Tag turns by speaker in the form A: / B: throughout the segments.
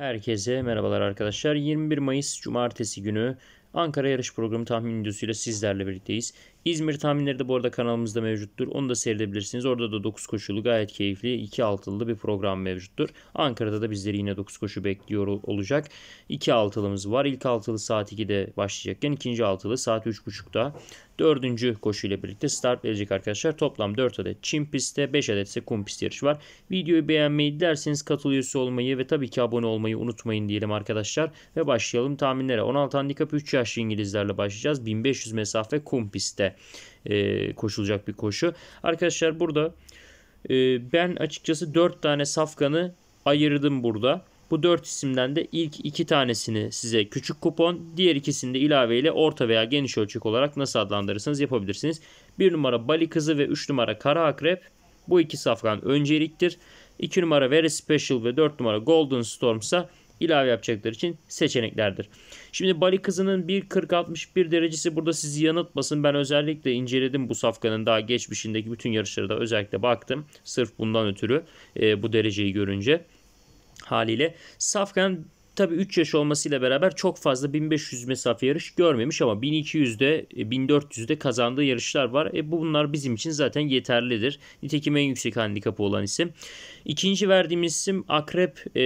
A: Herkese merhabalar arkadaşlar. 21 Mayıs Cumartesi günü Ankara Yarış Programı tahmin videosuyla sizlerle birlikteyiz. İzmir tahminleri de bu arada kanalımızda mevcuttur. Onu da seyredebilirsiniz. Orada da 9 koşulu gayet keyifli 2 altılı bir program mevcuttur. Ankara'da da bizleri yine 9 koşu bekliyor olacak. 2 altılımız var. İlk altılı saat 2'de başlayacakken ikinci altılı saat 3.30'da dördüncü koşu ile birlikte start verecek arkadaşlar. Toplam 4 adet çim pistte 5 adet ise kum pist yarışı var. Videoyu beğenmeyi derseniz katıl üyesi olmayı ve tabii ki abone olmayı unutmayın diyelim arkadaşlar. Ve başlayalım tahminlere. 16 handikap 3 yaşlı İngilizlerle başlayacağız. 1500 mesafe kum pistte e, koşulacak bir koşu. Arkadaşlar burada e, ben açıkçası 4 tane safkanı ayırdım burada. Bu 4 isimden de ilk 2 tanesini size küçük kupon, diğer ikisini de ilaveyle orta veya geniş ölçek olarak nasıl adlandırırsanız yapabilirsiniz. 1 numara Bali Kızı ve 3 numara Kara Akrep. Bu iki safkan önceliktir. 2 numara Very Special ve 4 numara Golden Storm ise ilave yapacakları için seçeneklerdir. Şimdi balık hızının 1.40-61 derecesi burada sizi yanıltmasın. Ben özellikle inceledim bu safkanın daha geçmişindeki bütün yarışlara da özellikle baktım. Sırf bundan ötürü e, bu dereceyi görünce haliyle. Safkan tabii 3 yaş olmasıyla beraber çok fazla 1500 mesafe yarış görmemiş ama 1200'de 1400'de e, kazandığı yarışlar var. E bunlar bizim için zaten yeterlidir. Nitekim en yüksek handikapı olan isim. İkinci verdiğimiz isim Akrep e,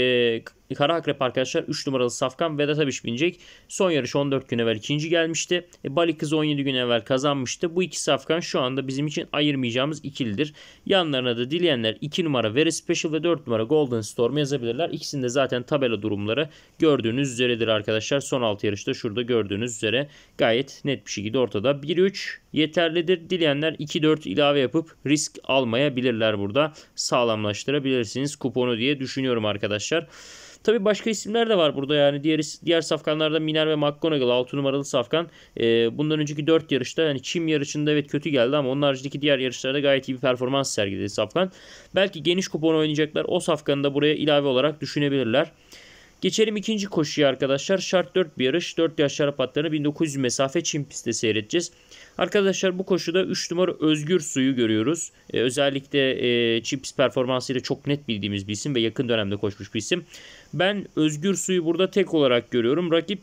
A: Kara Akrep arkadaşlar 3 numaralı Safkan Vedat Abiş binecek. Son yarış 14 gün evvel ikinci gelmişti. E, Bali kız 17 gün evvel kazanmıştı. Bu iki Safkan şu anda bizim için ayırmayacağımız ikilidir. Yanlarına da dileyenler 2 numara Very Special ve 4 numara Golden Storm yazabilirler. İkisinde zaten tabela durumları gördüğünüz üzeredir arkadaşlar. Son 6 yarışta şurada gördüğünüz üzere gayet net bir şekilde ortada. 1-3 yeterlidir. Dileyenler 2-4 ilave yapıp risk almayabilirler burada. Sağlamlaştırabilirsiniz kuponu diye düşünüyorum arkadaşlar. Tabi başka isimler de var burada yani diğer diğer safkanlarda Miner ve McGonagall 6 numaralı safkan. E, bundan önceki 4 yarışta yani çim yarışında evet kötü geldi ama onun haricindeki diğer yarışlarda gayet iyi bir performans sergiledi safkan. Belki geniş kupon oynayacaklar o safkanı da buraya ilave olarak düşünebilirler. Geçelim ikinci koşuya arkadaşlar. Şart 4 bir yarış. 4 yaş şarap atlarını 1900 mesafe Çin pistte seyredeceğiz. Arkadaşlar bu koşuda 3 numara Özgür Suyu görüyoruz. Ee, özellikle e, pist performansıyla çok net bildiğimiz bir isim ve yakın dönemde koşmuş bir isim. Ben Özgür Suyu burada tek olarak görüyorum. Rakip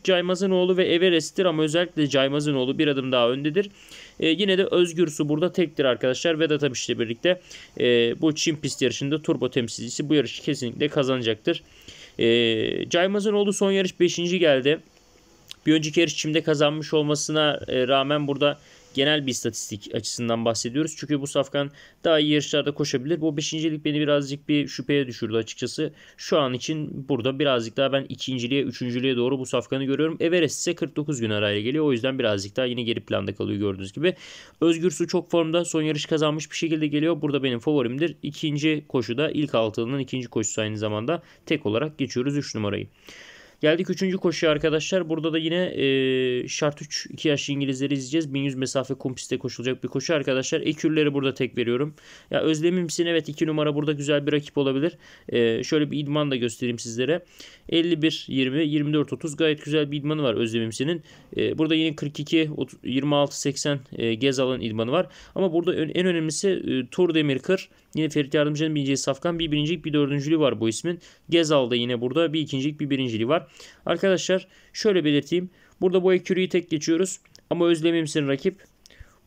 A: oğlu ve Everest'tir ama özellikle oğlu bir adım daha öndedir. E, yine de Özgür Su burada tektir arkadaşlar. Vedat Abiş birlikte e, bu Çin pist yarışında turbo temsilcisi bu yarışı kesinlikle kazanacaktır. E, ee, Caymaz'ın oğlu son yarış 5. geldi. Bir önceki yarış çimde kazanmış olmasına e, rağmen burada genel bir istatistik açısından bahsediyoruz. Çünkü bu Safkan daha iyi yarışlarda koşabilir. Bu beşincilik beni birazcık bir şüpheye düşürdü açıkçası. Şu an için burada birazcık daha ben ikinciliğe, üçüncülüğe doğru bu Safkan'ı görüyorum. Everest ise 49 gün arayla geliyor. O yüzden birazcık daha yine geri planda kalıyor gördüğünüz gibi. Özgür Su çok formda. Son yarış kazanmış bir şekilde geliyor. Burada benim favorimdir. İkinci koşuda ilk altılının ikinci koşusu aynı zamanda tek olarak geçiyoruz 3 numarayı. Geldik 3. koşuya arkadaşlar. Burada da yine e, şart 3 2 yaşlı İngilizleri izleyeceğiz. 1100 mesafe kompiste koşulacak bir koşu arkadaşlar. Ekürleri burada tek veriyorum. Ya Özlemimsin evet 2 numara burada güzel bir rakip olabilir. E, şöyle bir idman da göstereyim sizlere. 51 20 24 30 gayet güzel bir idmanı var Özlemimsin'in. E, burada yine 42 26 80 e, Gezal'ın idmanı var. Ama burada en önemlisi e, Tur Demirkır Yine Ferit Yardımcı'nın birincisi Safkan. Bir birincilik bir dördüncülüğü var bu ismin. Gezal'da yine burada bir ikincilik bir birinciliği var. Arkadaşlar şöyle belirteyim. Burada bu ekürüyü tek geçiyoruz. Ama özlemimsin rakip.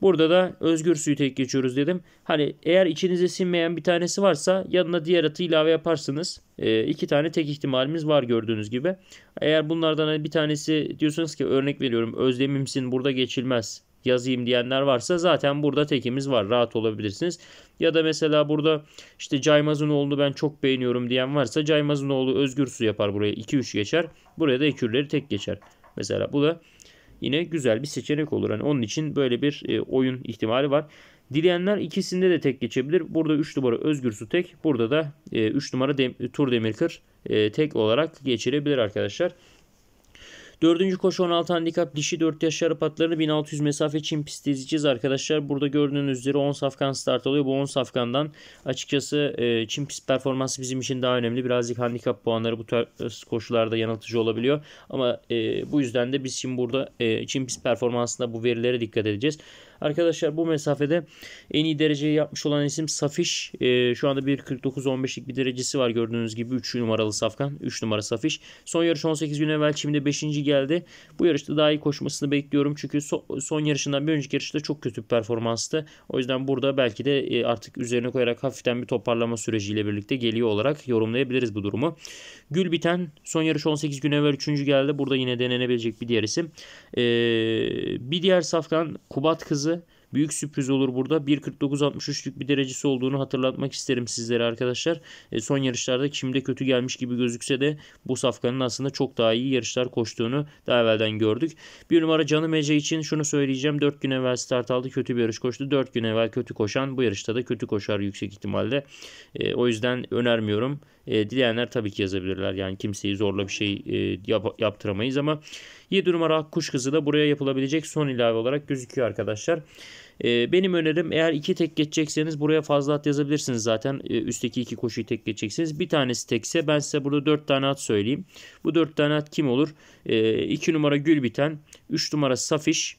A: Burada da özgür suyu tek geçiyoruz dedim. Hani eğer içinize sinmeyen bir tanesi varsa yanına diğer atı ilave yaparsınız. E, iki tane tek ihtimalimiz var gördüğünüz gibi. Eğer bunlardan hani bir tanesi diyorsanız ki örnek veriyorum özlemimsin burada geçilmez yazayım diyenler varsa zaten burada tekimiz var. Rahat olabilirsiniz. Ya da mesela burada işte Caymazunoğlu'nu ben çok beğeniyorum diyen varsa Caymazunoğlu özgür su yapar buraya. 2-3 geçer. Buraya da ekürleri tek geçer. Mesela bu da yine güzel bir seçenek olur. Yani onun için böyle bir e, oyun ihtimali var. Dileyenler ikisinde de tek geçebilir. Burada 3 numara Özgür Su tek. Burada da 3 e, numara Dem Tur Demirkır e, tek olarak geçirebilir arkadaşlar. Dördüncü koşu 16 handikap dişi 4 yaş yarı patlarını 1600 mesafe çim pisti izleyeceğiz arkadaşlar. Burada gördüğünüz üzere 10 safkan start alıyor. Bu 10 safkandan açıkçası e, çim pist performansı bizim için daha önemli. Birazcık handikap puanları bu tarz e, koşularda yanıltıcı olabiliyor. Ama e, bu yüzden de biz şimdi burada e, çim pist performansında bu verilere dikkat edeceğiz. Arkadaşlar bu mesafede en iyi dereceyi yapmış olan isim Safiş. E, şu anda 1.49-15'lik bir derecesi var gördüğünüz gibi 3 numaralı safkan. 3 numara Safiş. Son yarış 18 gün evvel Çim'de 5. geldi. Bu yarışta daha iyi koşmasını bekliyorum. Çünkü so son yarışından bir önceki yarışta çok kötü bir performanstı. O yüzden burada belki de e, artık üzerine koyarak hafiften bir toparlama süreciyle birlikte geliyor olarak yorumlayabiliriz bu durumu. Gül biten son yarış 18 gün evvel 3. geldi. Burada yine denenebilecek bir diğer isim. E, bir diğer safkan Kubat kızı hızı büyük sürpriz olur burada. 1.49.63'lük bir derecesi olduğunu hatırlatmak isterim sizlere arkadaşlar. E, son yarışlarda kimde kötü gelmiş gibi gözükse de bu safkanın aslında çok daha iyi yarışlar koştuğunu daha evvelden gördük. Bir numara Canım Ece için şunu söyleyeceğim. 4 gün evvel start aldı kötü bir yarış koştu. 4 gün evvel kötü koşan bu yarışta da kötü koşar yüksek ihtimalle. E, o yüzden önermiyorum. E, dileyenler tabii ki yazabilirler. Yani kimseyi zorla bir şey e, yap, yaptıramayız ama 7 numara kuş kızı da buraya yapılabilecek son ilave olarak gözüküyor arkadaşlar. Ee, benim önerim eğer iki tek geçecekseniz buraya fazla at yazabilirsiniz zaten. E, üstteki iki koşuyu tek geçeceksiniz. Bir tanesi tekse ben size burada 4 tane at söyleyeyim. Bu 4 tane at kim olur? 2 ee, numara gül biten, 3 numara Safiş,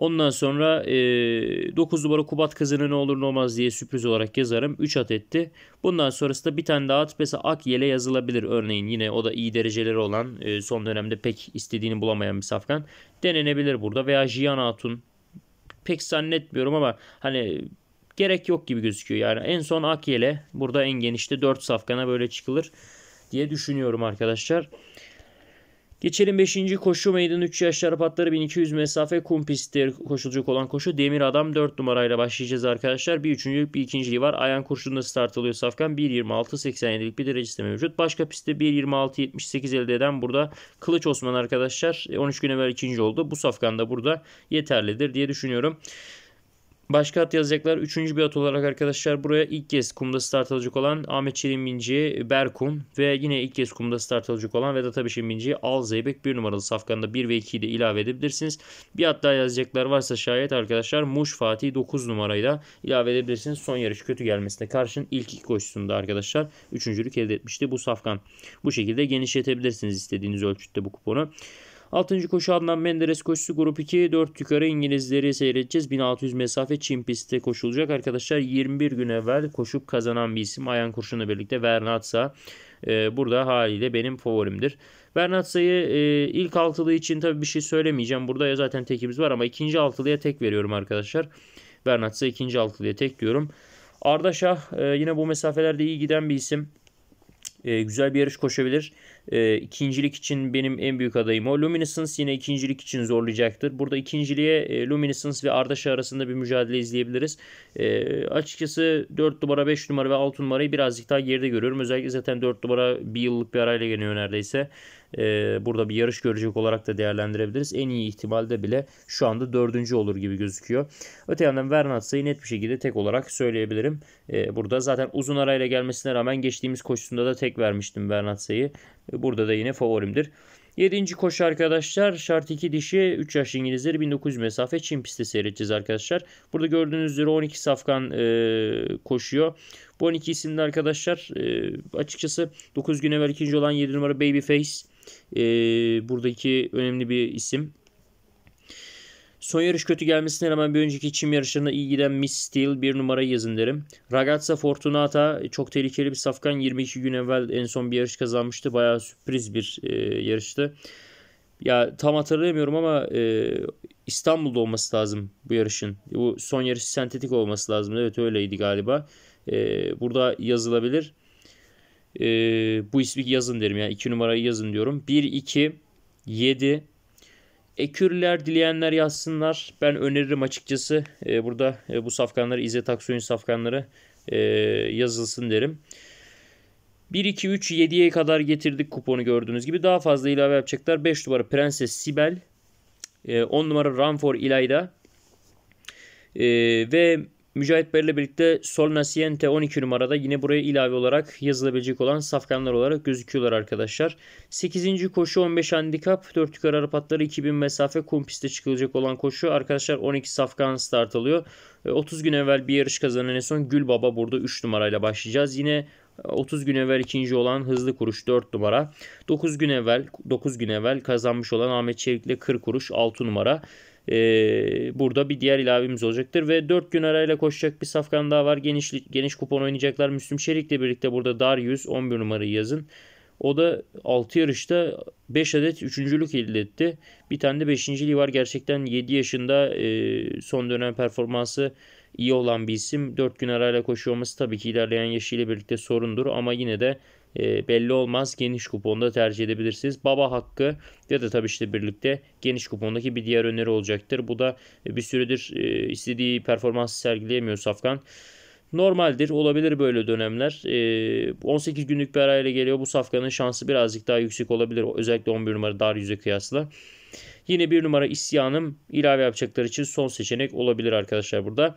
A: Ondan sonra e, 9 numara Kubat kızını ne olur ne olmaz diye sürpriz olarak yazarım. 3 at etti. Bundan sonrası da bir tane daha at mesela ak yele yazılabilir örneğin. Yine o da iyi dereceleri olan e, son dönemde pek istediğini bulamayan bir safkan. Denenebilir burada veya Jiyan Hatun pek zannetmiyorum ama hani gerek yok gibi gözüküyor. Yani en son ak yele burada en genişte 4 safkana böyle çıkılır diye düşünüyorum arkadaşlar. Geçelim 5. koşu meydan 3 yaş atları 1200 mesafe kum pistte koşulacak olan koşu Demir Adam 4 numarayla başlayacağız arkadaşlar. Bir üçüncülük bir ikinciliği var. Ayan kurşunla start alıyor Safkan 1.26.87'lik bir derecesi mevcut. Başka pistte 1.26.78 elde eden burada Kılıç Osman arkadaşlar 13 e, gün evvel ikinci oldu. Bu Safkan da burada yeterlidir diye düşünüyorum. Başka at yazacaklar. Üçüncü bir at olarak arkadaşlar buraya ilk kez kumda start alacak olan Ahmet Çelim Binci, Berkun ve yine ilk kez kumda start alacak olan Vedat Abişin Binci, Al Zeybek bir numaralı safkanda 1 ve 2'yi de ilave edebilirsiniz. Bir at daha yazacaklar varsa şayet arkadaşlar Muş Fatih 9 numarayı da ilave edebilirsiniz. Son yarış kötü gelmesine karşın ilk iki koşusunda arkadaşlar üçüncülük elde etmişti bu safkan. Bu şekilde genişletebilirsiniz istediğiniz ölçütte bu kuponu. 6. koşu Adnan Menderes koşusu grup 2. 4 yukarı İngilizleri seyredeceğiz. 1600 mesafe Çin pistte koşulacak. Arkadaşlar 21 gün evvel koşup kazanan bir isim Ayan Kurşun'la birlikte Vernatsa e, burada haliyle benim favorimdir. Vernatsa'yı e, ilk altılı için tabii bir şey söylemeyeceğim. Burada ya zaten tekimiz var ama ikinci altılıya tek veriyorum arkadaşlar. Vernatsa ikinci altılıya tek diyorum. Arda Şah e, yine bu mesafelerde iyi giden bir isim. E, güzel bir yarış koşabilir. E, ikincilik için benim en büyük adayım o. Luminescence yine ikincilik için zorlayacaktır. Burada ikinciliğe e, Luminescence ve Ardaşa arasında bir mücadele izleyebiliriz. E, açıkçası 4 numara, 5 numara ve 6 numarayı birazcık daha geride görüyorum. Özellikle zaten 4 numara bir yıllık bir arayla geliyor neredeyse. E, burada bir yarış görecek olarak da değerlendirebiliriz. En iyi ihtimalde bile şu anda dördüncü olur gibi gözüküyor. Öte yandan Vernatsa'yı net bir şekilde tek olarak söyleyebilirim. E, burada zaten uzun arayla gelmesine rağmen geçtiğimiz koşusunda da tek vermiştim Vernatsa'yı. E, burada da yine favorimdir. 7. koşu arkadaşlar şart 2 dişi 3 yaş İngilizleri 1900 mesafe Çin pisti seyredeceğiz arkadaşlar. Burada gördüğünüz üzere 12 safkan e, koşuyor. Bu 12 isimli arkadaşlar e, açıkçası 9 gün evvel ikinci olan 7 numara Babyface e, buradaki önemli bir isim. Son yarış kötü gelmesine rağmen bir önceki çim yarışlarında iyi giden Miss Steel bir numarayı yazın derim. Ragazza Fortunata e, çok tehlikeli bir safkan. 22 gün evvel en son bir yarış kazanmıştı. Bayağı sürpriz bir e, yarıştı. Ya tam hatırlayamıyorum ama e, İstanbul'da olması lazım bu yarışın. Bu son yarış sentetik olması lazım. Evet öyleydi galiba. E, burada yazılabilir. E, bu ismi yazın derim. Yani iki numarayı yazın diyorum. 1, 2, 7, Ekürler dileyenler yazsınlar. Ben öneririm açıkçası. E, burada e, bu safkanları İzzet Aksoy'un safkanları e, yazılsın derim. 1, 2, 3, 7'ye kadar getirdik kuponu gördüğünüz gibi. Daha fazla ilave yapacaklar. 5 numara Prenses Sibel. 10 e, numara Ranfor İlayda. E, ve Mücahit Ber'le birlikte Sol Naciente 12 numarada yine buraya ilave olarak yazılabilecek olan safkanlar olarak gözüküyorlar arkadaşlar. 8. koşu 15 handikap 4 yukarı harap atları 2000 mesafe kum çıkılacak olan koşu arkadaşlar 12 safkan start alıyor. 30 e, gün evvel bir yarış kazanan en son Gül Baba burada 3 numarayla başlayacağız. Yine 30 e, gün evvel ikinci olan Hızlı Kuruş 4 numara. 9 gün evvel 9 gün evvel kazanmış olan Ahmet Çevikle 40 kuruş 6 numara e, burada bir diğer ilavemiz olacaktır. Ve 4 gün arayla koşacak bir safkan daha var. Geniş, geniş kupon oynayacaklar. Müslüm Şerik'le birlikte burada Darius 11 numarayı yazın. O da 6 yarışta 5 adet üçüncülük elde etti. Bir tane de 5. var. Gerçekten 7 yaşında e, son dönem performansı iyi olan bir isim. 4 gün arayla koşuyor olması tabii ki ilerleyen yaşıyla birlikte sorundur ama yine de e, belli olmaz. Geniş kuponda tercih edebilirsiniz. Baba hakkı ya da tabii işte birlikte geniş kupondaki bir diğer öneri olacaktır. Bu da e, bir süredir e, istediği performansı sergileyemiyor Safkan. Normaldir olabilir böyle dönemler. E, ee, 18 günlük bir arayla geliyor. Bu Safkan'ın şansı birazcık daha yüksek olabilir. Özellikle 11 numara dar yüze kıyasla. Yine bir numara isyanım ilave yapacaklar için son seçenek olabilir arkadaşlar burada.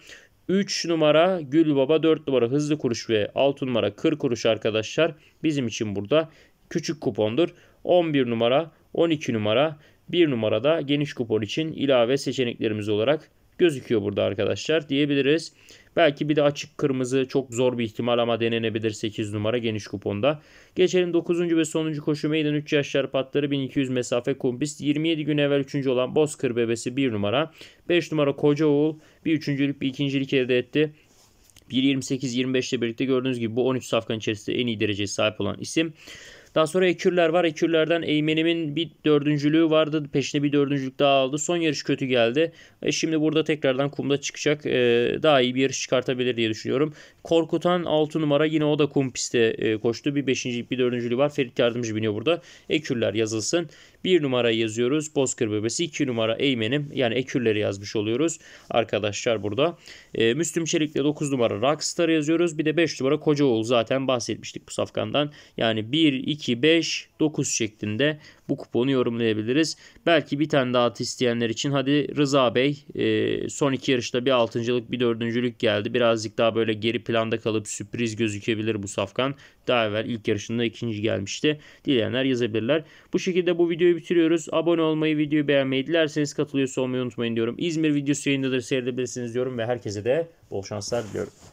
A: 3 numara Gül Baba, 4 numara Hızlı Kuruş ve 6 numara Kır Kuruş arkadaşlar bizim için burada küçük kupondur. 11 numara, 12 numara, 1 numarada geniş kupon için ilave seçeneklerimiz olarak gözüküyor burada arkadaşlar diyebiliriz. Belki bir de açık kırmızı çok zor bir ihtimal ama denenebilir 8 numara geniş kuponda. Geçelim 9. ve sonuncu koşu meydan 3 yaşlar patları 1200 mesafe kumpist 27 gün evvel 3. olan Bozkır bebesi 1 numara. 5 numara Koca Oğul bir üçüncülük bir ikincilik elde etti. 1.28-25 ile birlikte gördüğünüz gibi bu 13 safkan içerisinde en iyi dereceye sahip olan isim. Daha sonra ekürler var. Ekürlerden Eymenim'in bir dördüncülüğü vardı. Peşine bir dördüncülük daha aldı. Son yarış kötü geldi. E şimdi burada tekrardan kumda çıkacak. E, daha iyi bir yarış çıkartabilir diye düşünüyorum. Korkutan 6 numara yine o da kum pistte e, koştu. Bir beşincilik bir dördüncülüğü var. Ferit Yardımcı biniyor burada. Ekürler yazılsın. 1 numara yazıyoruz. Bozkır bebesi. 2 numara Eymen'im. Yani ekürleri yazmış oluyoruz. Arkadaşlar burada. E, Müslüm Çelik'le 9 numara Rockstar yazıyoruz. Bir de 5 numara Kocaoğlu zaten bahsetmiştik bu safkandan. Yani 1, 2, 2, 5, 9 şeklinde bu kuponu yorumlayabiliriz. Belki bir tane daha at isteyenler için hadi Rıza Bey e, son iki yarışta bir altıncılık bir dördüncülük geldi. Birazcık daha böyle geri planda kalıp sürpriz gözükebilir bu safkan. Daha evvel ilk yarışında ikinci gelmişti. Dileyenler yazabilirler. Bu şekilde bu videoyu bitiriyoruz. Abone olmayı, videoyu beğenmeyi dilerseniz katılıyorsa olmayı unutmayın diyorum. İzmir videosu yayındadır seyredebilirsiniz diyorum ve herkese de bol şanslar diliyorum.